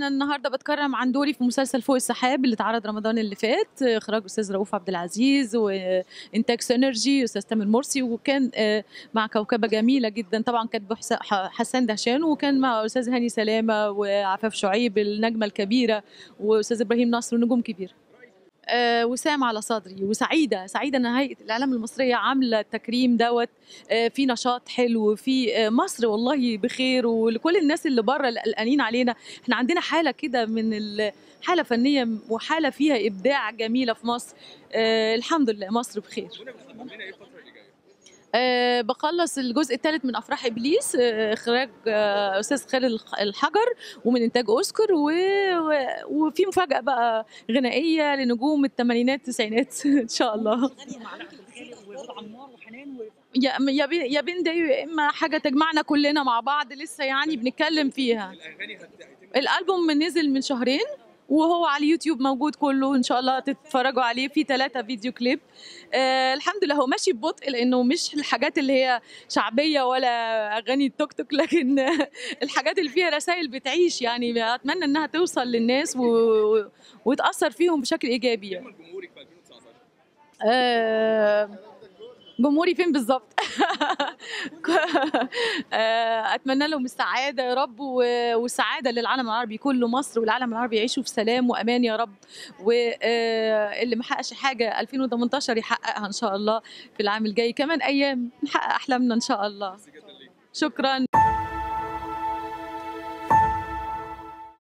انا النهارده بتكرم عن دوري في مسلسل فوق السحاب اللي اتعرض رمضان اللي فات اخراج استاذ رؤوف عبد العزيز وانتاج سينرجي استاذ تامر مرسي وكان آه، مع كوكبه جميله جدا طبعا كاتبه حسان دهشان وكان مع استاذ هاني سلامه وعفاف شعيب النجمه الكبيره واستاذ ابراهيم نصر نجوم كبيره آه، وسام على صدري وسعيده سعيده ان هيئه الاعلام المصريه عامله التكريم دوت آه، في نشاط حلو في آه، مصر والله بخير ولكل الناس اللي بره اللي قلقانين علينا احنا عندنا حاله كده من حاله فنيه وحاله فيها ابداع جميله في مصر الحمد لله مصر بخير آه، بخلص الجزء الثالث من افراح ابليس آه، اخراج آه، استاذ خالد الحجر ومن انتاج اوسكار و... و... وفي مفاجاه بقى غنائيه لنجوم الثمانينات التسعينات ان شاء الله يا يا بين يا اما حاجه تجمعنا كلنا مع بعض لسه يعني بنتكلم فيها الالبوم نزل من شهرين وهو على اليوتيوب موجود كله ان شاء الله تتفرجوا عليه في ثلاثة فيديو كليب آه الحمد لله هو ماشي ببطء لانه مش الحاجات اللي هي شعبيه ولا اغاني التوك توك لكن الحاجات اللي فيها رسائل بتعيش يعني اتمنى انها توصل للناس و... وتاثر فيهم بشكل ايجابي يعني. جمهورك في 2019 آه، جمهوري فين بالظبط آه، اتمنى لهم السعاده يا رب وسعاده للعالم العربي كله مصر والعالم العربي يعيشوا في سلام وامان يا رب واللي آه، ما حققش حاجه 2018 يحققها ان شاء الله في العام الجاي كمان ايام نحقق احلامنا ان شاء الله شكرا